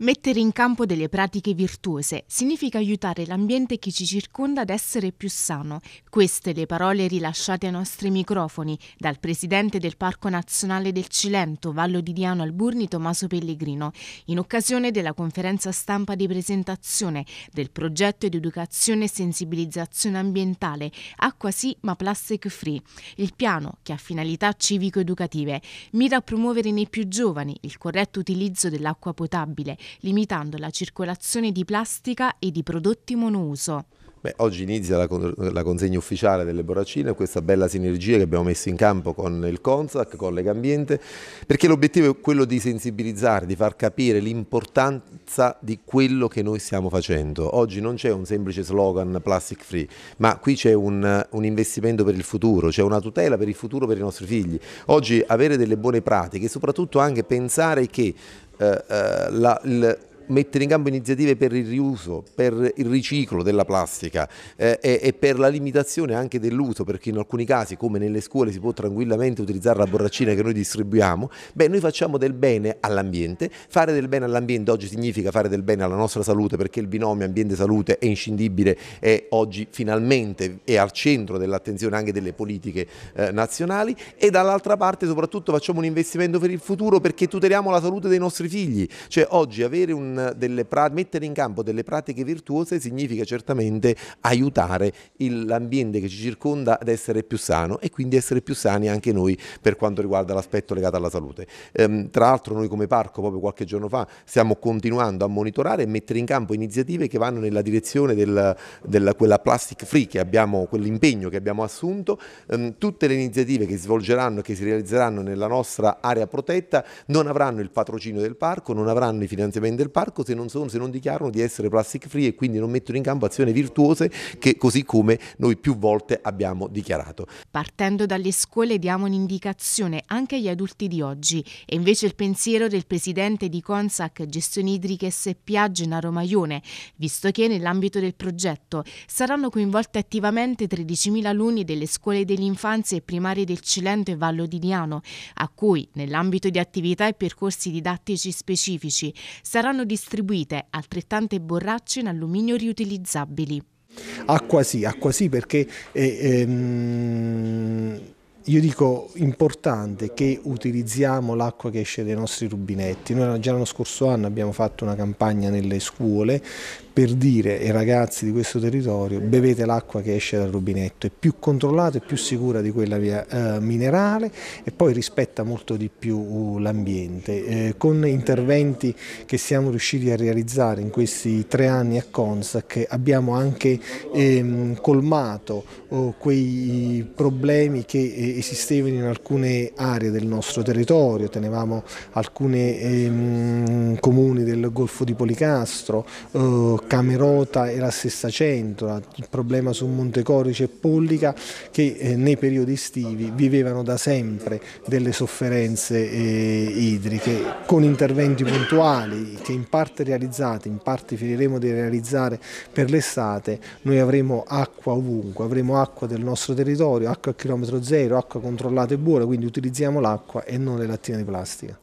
Mettere in campo delle pratiche virtuose significa aiutare l'ambiente che ci circonda ad essere più sano. Queste le parole rilasciate ai nostri microfoni dal presidente del Parco Nazionale del Cilento, Vallo di Diano Alburni, Tommaso Pellegrino, in occasione della conferenza stampa di presentazione del progetto di educazione e sensibilizzazione ambientale Acqua sì ma plastic free. Il piano, che ha finalità civico-educative, mira a promuovere nei più giovani il corretto utilizzo dell'acqua potabile limitando la circolazione di plastica e di prodotti monouso. Beh, oggi inizia la, la, consegna ufficiale delle borracine, questa bella sinergia che abbiamo messo in campo con il CONSAC, con Legambiente, perché l'obiettivo è quello di sensibilizzare, di far capire l'importanza di quello che noi stiamo facendo. Oggi non c'è un semplice slogan plastic free, ma qui c'è un, un investimento per il futuro, c'è una tutela per il futuro per i nostri figli. Oggi avere delle buone pratiche e soprattutto anche pensare che eh, eh, la, il, mettere in campo iniziative per il riuso, per il riciclo della plastica eh, e, e, per la limitazione anche dell'uso, perché in alcuni casi, come nelle scuole, si può tranquillamente utilizzare la borraccina che noi distribuiamo, beh, noi facciamo del bene all'ambiente, fare del bene all'ambiente oggi significa fare del bene alla nostra salute, perché il binomio ambiente-salute è inscindibile e oggi finalmente è al centro dell'attenzione anche delle politiche eh, nazionali e dall'altra parte soprattutto facciamo un investimento per il futuro perché tuteliamo la salute dei nostri figli, cioè oggi avere un delle pra- mettere in campo delle pratiche virtuose significa certamente aiutare il, l'ambiente che ci circonda ad essere più sano e quindi essere più sani anche noi per quanto riguarda l'aspetto legato alla salute. Ehm, tra l'altro noi come parco proprio qualche giorno fa stiamo continuando a monitorare e mettere in campo iniziative che vanno nella direzione di quella plastic free che abbiamo, quell'impegno che abbiamo assunto, ehm, tutte le iniziative che si svolgeranno e che si realizzeranno nella nostra area protetta non avranno il patrocinio del parco, non avranno i finanziamenti del parco, parco se non, sono, se non dichiarano di essere plastic free e quindi non mettono in campo azioni virtuose che così come noi più volte abbiamo dichiarato. Partendo dalle scuole diamo un'indicazione anche agli adulti di oggi e invece il pensiero del presidente di Consac Gestioni Idriche SPA Gennaro Maione, visto che nell'ambito del progetto saranno coinvolte attivamente 13.000 alunni delle scuole dell'infanzia e primarie del Cilento e Vallo di Diano, a cui nell'ambito di attività e percorsi didattici specifici saranno distribuiti distribuite altrettante borracce in alluminio riutilizzabili. Acqua sì, acqua sì perché eh, ehm, io dico importante che utilizziamo l'acqua che esce dai nostri rubinetti. Noi già l'anno scorso anno abbiamo fatto una campagna nelle scuole per dire ai ragazzi di questo territorio bevete l'acqua che esce dal rubinetto, è più controllata e più sicura di quella via eh, minerale e poi rispetta molto di più uh, l'ambiente. Eh, con interventi che siamo riusciti a realizzare in questi tre anni a Consac abbiamo anche ehm, colmato oh, quei problemi che eh, esistevano in alcune aree del nostro territorio, tenevamo alcuni ehm, comuni del Golfo di Policastro oh, Camerota e la stessa Centola, il problema su Montecorice e Pollica che eh, nei periodi estivi vivevano da sempre delle sofferenze eh, idriche con interventi puntuali che in parte realizzati, in parte finiremo di realizzare per l'estate, noi avremo acqua ovunque, avremo acqua del nostro territorio, acqua a chilometro zero, acqua controllata e buona, quindi utilizziamo l'acqua e non le lattine di plastica.